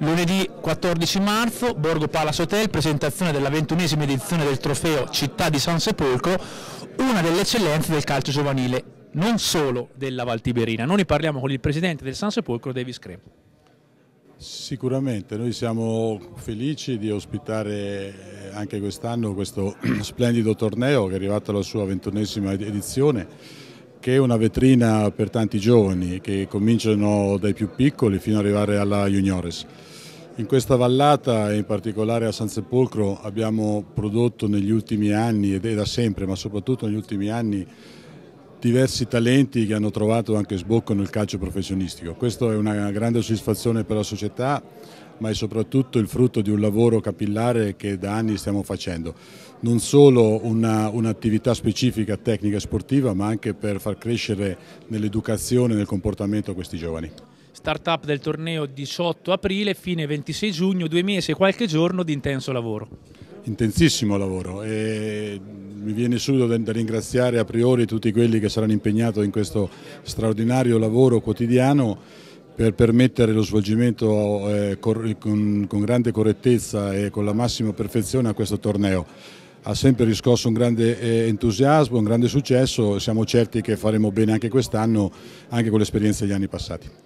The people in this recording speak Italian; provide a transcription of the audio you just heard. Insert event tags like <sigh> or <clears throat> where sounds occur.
Lunedì 14 marzo, Borgo Palace Hotel, presentazione della ventunesima edizione del trofeo Città di San Sepolcro, una delle eccellenze del calcio giovanile, non solo della Valtiberina. Noi parliamo con il presidente del San Sepolcro, Davis Crepo. Sicuramente, noi siamo felici di ospitare eh, anche quest'anno questo <clears throat> splendido torneo che è arrivato alla sua ventunesima edizione che è una vetrina per tanti giovani che cominciano dai più piccoli fino ad arrivare alla juniores. In questa vallata e in particolare a San Sepolcro abbiamo prodotto negli ultimi anni ed è da sempre, ma soprattutto negli ultimi anni, diversi talenti che hanno trovato anche sbocco nel calcio professionistico. Questa è una grande soddisfazione per la società, ma è soprattutto il frutto di un lavoro capillare che da anni stiamo facendo. Non solo un'attività un specifica tecnica e sportiva, ma anche per far crescere nell'educazione e nel comportamento questi giovani startup del torneo 18 aprile, fine 26 giugno, due mesi e qualche giorno di intenso lavoro. Intensissimo lavoro e mi viene subito da, ringraziare a priori tutti quelli che saranno impegnati in questo straordinario lavoro quotidiano per permettere lo svolgimento eh, con grande correttezza e con la massima perfezione a questo torneo ha sempre riscosso un grande eh, entusiasmo, un grande successo, siamo certi che faremo bene anche quest'anno, anche con l'esperienza degli anni passati.